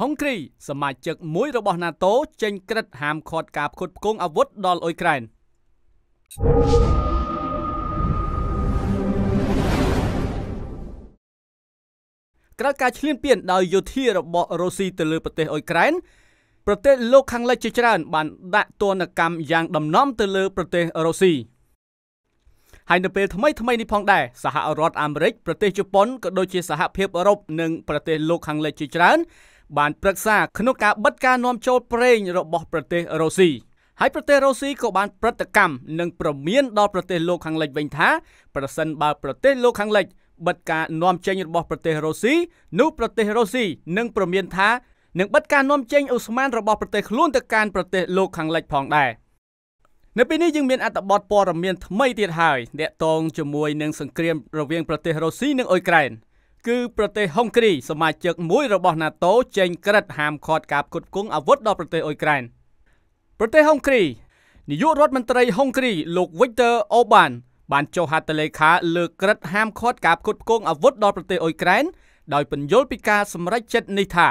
ហុងគ្រីសមាជិកមួយរបស់ NATO ចេញក្រឹតហាមឃាត់ការផ្គត់ផ្គង់អាវុធដល់អ៊ុយក្រែនក្រោយការឈ្លានពានដោយយោធារបស់រុស្ស៊ីទៅលើប្រទេសអ៊ុយក្រែន ប្រទេសលោកខាងលិចជាច្រើនបានដាក់ទណ្ឌកម្មយ៉ាងដំណំទៅលើប្រទេសរុស្ស៊ីហើយនៅពេលថ្មីថ្មីនេះផងដែរសហរដ្ឋអាមេរិកប្រទេសជប៉ុនក៏ដូចជាសហភាពអឺរ៉ុបនិងប្រទេសលោកខាងលិចជាច្រើនបានប្រឹក្សាក្នុងការបិទការនាំចូលប្រេងរបស់ប្រទេសរុស្ស៊ីហើយប្រទេសរុស្ស៊ីក៏បានប្រតិកម្មនិងប្រមានដល់ប្រទេសលោកខាងលិចវិញថាប្រសិនបើ ប្រទេសលោកខាងលិចបិទការនាំចេញរបស់ប្រទេសរុស្ស៊ីនោះប្រទេសរុស្ស៊ីនឹងប្រមានថានឹងបិទការនាំចេញអូស្មန်របស់ប្រទេសខ្លួនទៅកាន់ប្រទេសលោកខាងលិចផងដែរនៅពេលនេះយើងមានអត្ថបទព័ត៌មានថ្មីទៀតហើយតាក់ទងជាមួយនឹងសង្គ្រាម រវាងប្រទេសរុស្ស៊ីនិងអ៊ុយក្រែន។គឺប្រទេសហុងគ្រី សមាជិកមួយរបស់ NATO ចេញ ក្រឹតហាមឃាត់ការផ្គត់ផ្គង់អាវុធដល់ប្រទេសអ៊ុយក្រែនប្រទេសហុងគ្រីនាយករដ្ឋមន្ត្រីហុងគ្រី លោក Viktor Orbán បានចុះហត្ថលេខាលើក្រឹតហាមឃាត់ការផ្គត់ផ្គង់អាវុធដល់ប្រទេសអ៊ុយក្រែនដោយពន្យល់ពីការសម្រេចចិត្តនេះថា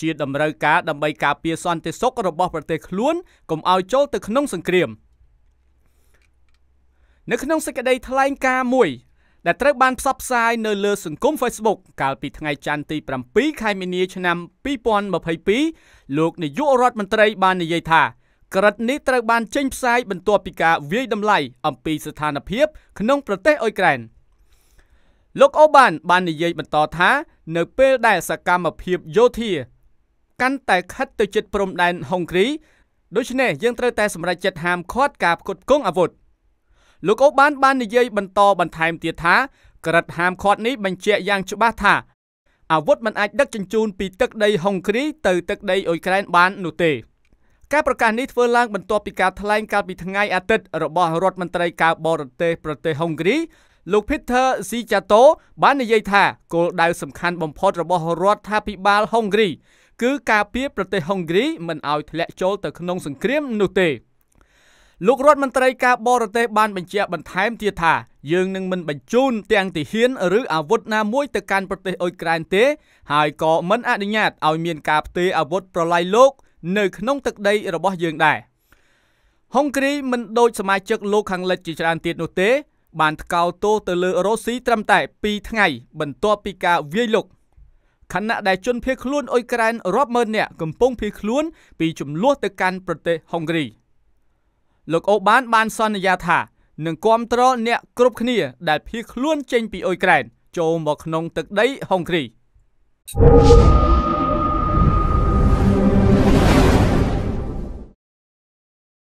ជាតម្រូវការដើម្បីការពារសន្តិសុខរបស់ប្រទេសខ្លួនកុំឲ្យចូលទៅក្នុងសង្គ្រាមនៅក្នុងសេចក្តីថ្លែងការណ៍មួយដែលត្រូវបានផ្សព្វផ្សាយនៅលើសង្គម Facebook កាលពីថ្ងៃច័ន្ទទី7ខែមីនាឆ្នាំ2022លោកនាយករដ្ឋមន្ត្រីបាននិយាយថាក្រិតនេះត្រូវបានចេញផ្សាយបន្ទាប់ពីការវាយតម្លៃអំពីស្ថានភាព ក្នុងប្រទេសអ៊ុយក្រែនលោកអូបានបាននិយាយបន្តថានៅពេលដែលសកម្មភាពយោធា កាន់តែខិតទៅជិតព្រំដែនហុងគ្រីដូច្នេះយើងត្រូវតែសម្រេចចិត្តហាមឃាត់ការផ្គត់ផ្គង់អាវុធលោកអូបានបាននិយាយបន្តបន្ថែមទៀតថាក្រិតហាមឃាត់នេះបញ្ជាក់យ៉ាងច្បាស់ថាអាវុធមិនអាចដឹកជញ្ជូនពីទឹកដីហុងគ្រី ទៅទឹកដីអ៊ុយក្រែនបាននោះទេការប្រកាសនេះធ្វើឡើងបន្ទាប់ពីការថ្លែងកាលពីថ្ងៃអាទិត្យរបស់រដ្ឋមន្ត្រីការបរទេសប្រទេសហុងគ្រី លោក Peter Sijato បាននិយាយថាគោលដៅសំខាន់បំផុតរបស់រដ្ឋាភិបាលហុងគ្រីគឺការពារប្រទេសហុងគ្រីមិនឲ្យធ្លាក់ចូលទៅក្នុងសង្គ្រាម នោះទេ។លោករដ្ឋមន្ត្រីការបរទេសបានបញ្ជាក់បន្ថែមទៀតថាយើងនឹងមិនបញ្ជូនទាំងទាហាន ឬអាវុធណាមួយទៅកាន់ប្រទេសអ៊ុយក្រែនទេហើយក៏មិនអនុញ្ញាតឲ្យមានការផ្ទេរអាវុធប្រឡាយលោក នៅក្នុងទឹកដីរបស់យើងដែរហុងគ្រីមិនដូចសមាជិកលោកខាងលិចជាច្រើនទៀតនោះទេ បានថ្កោលទោសទៅលើរុស្ស៊ីត្រឹមតែ2ថ្ងៃបន្ទាប់ពីការវាយលុកខណៈដែលជនភៀសខ្លួនអ៊ុយក្រែនរាប់ម៉ឺននាក់កំពុងភៀសខ្លួន ពីចំនួនទៅកាន់ប្រទេសហុងគ្រី។លោកអូបាន បានសន្យាថានឹងគាំទ្រអ្នកគ្រប់គ្នា ដែលភៀសខ្លួន ចេញពីអ៊ុយក្រែនចូលមកក្នុងទឹកដីហុងគ្រី